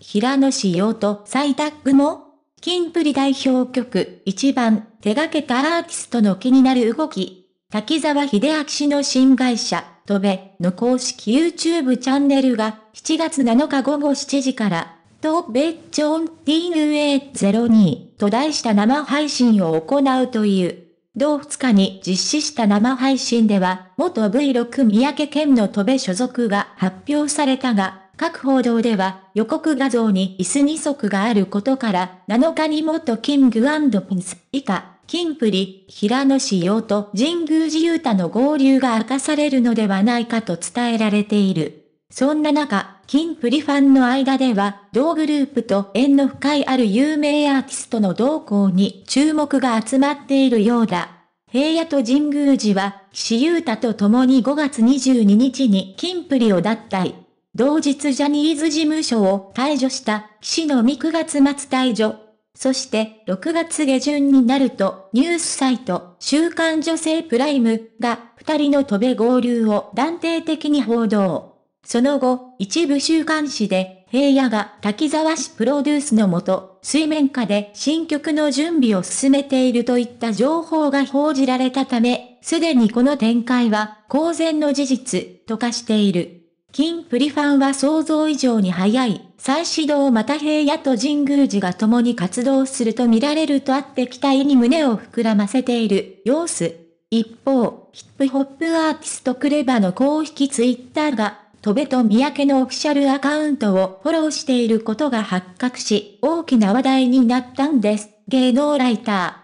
平野紫耀とサイタッグも金プリ代表曲一番手掛けたアーティストの気になる動き。滝沢秀明氏の新会社、とべの公式 YouTube チャンネルが7月7日午後7時からとべちょん t n a 0 2と題した生配信を行うという。同2日に実施した生配信では、元 V6 三宅県のとべ所属が発表されたが、各報道では予告画像に椅子2足があることから、7日に元キングピンス以下、キンプリ、平野志耀と神宮寺勇太の合流が明かされるのではないかと伝えられている。そんな中、キンプリファンの間では、同グループと縁の深いある有名アーティストの動向に注目が集まっているようだ。平野と神宮寺は、岸優太と共に5月22日にキンプリを脱退。同日ジャニーズ事務所を退所した岸野美9月末退場。そして6月下旬になるとニュースサイト週刊女性プライムが2人の飛べ合流を断定的に報道。その後、一部週刊誌で平野が滝沢氏プロデュースのもと、水面下で新曲の準備を進めているといった情報が報じられたため、すでにこの展開は公然の事実と化している。金プリファンは想像以上に早い、再始動また平野と神宮寺が共に活動すると見られるとあって期待に胸を膨らませている様子。一方、ヒップホップアーティストクレバの公式ツイッターが、戸部と三宅のオフィシャルアカウントをフォローしていることが発覚し、大きな話題になったんです。芸能ライター。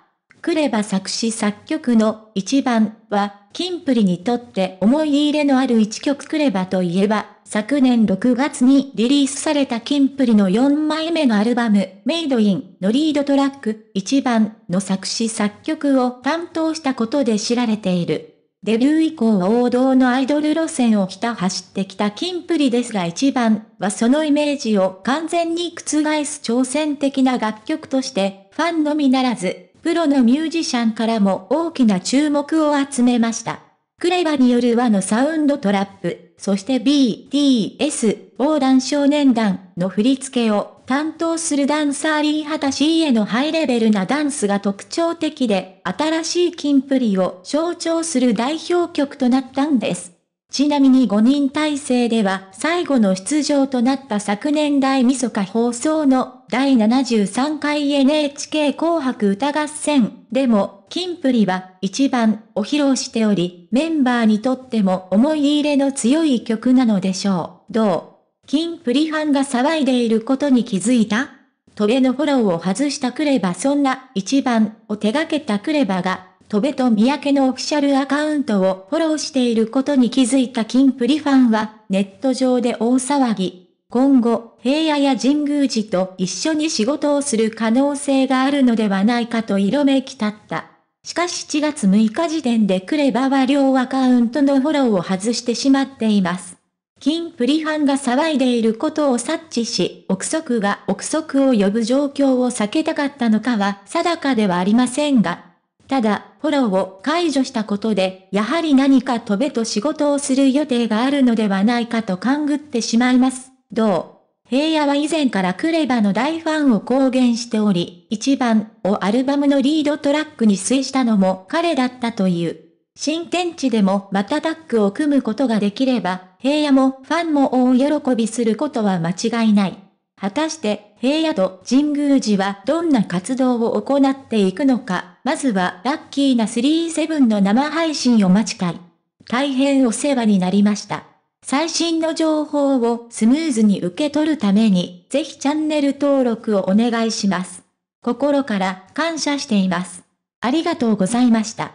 クれば作詞作曲の一番は、キンプリにとって思い入れのある一曲くればといえば、昨年6月にリリースされたキンプリの4枚目のアルバム、メイドインのリードトラック1番の作詞作曲を担当したことで知られている。デビュー以降王道のアイドル路線をひた走ってきたキンプリですが1番はそのイメージを完全に覆す挑戦的な楽曲として、ファンのみならずプロのミュージシャンからも大きな注目を集めました。クレバによる和のサウンドトラップ、そして BTS、横断少年団の振り付けを担当するダンサーリー・ハタシーへのハイレベルなダンスが特徴的で、新しいキンプリを象徴する代表曲となったんです。ちなみに5人体制では最後の出場となった昨年大晦日放送の第73回 NHK 紅白歌合戦でも、金プリは一番を披露しており、メンバーにとっても思い入れの強い曲なのでしょう。どう金プリファンが騒いでいることに気づいたトレのフォローを外したクレバそんな一番を手掛けたクレバが戸部と三宅のオフィシャルアカウントをフォローしていることに気づいたキンプリファンは、ネット上で大騒ぎ。今後、平野や神宮寺と一緒に仕事をする可能性があるのではないかと色めき立った。しかし7月6日時点でクレバは両アカウントのフォローを外してしまっています。キンプリファンが騒いでいることを察知し、憶測が憶測を呼ぶ状況を避けたかったのかは定かではありませんが、ただ、フォローを解除したことで、やはり何か飛べと仕事をする予定があるのではないかと勘ぐってしまいます。どう平野は以前からクレバの大ファンを公言しており、一番をアルバムのリードトラックに推したのも彼だったという。新天地でもまたタッグを組むことができれば、平野もファンも大喜びすることは間違いない。果たして平野と神宮寺はどんな活動を行っていくのか、まずはラッキーな37の生配信を待ちたい。大変お世話になりました。最新の情報をスムーズに受け取るために、ぜひチャンネル登録をお願いします。心から感謝しています。ありがとうございました。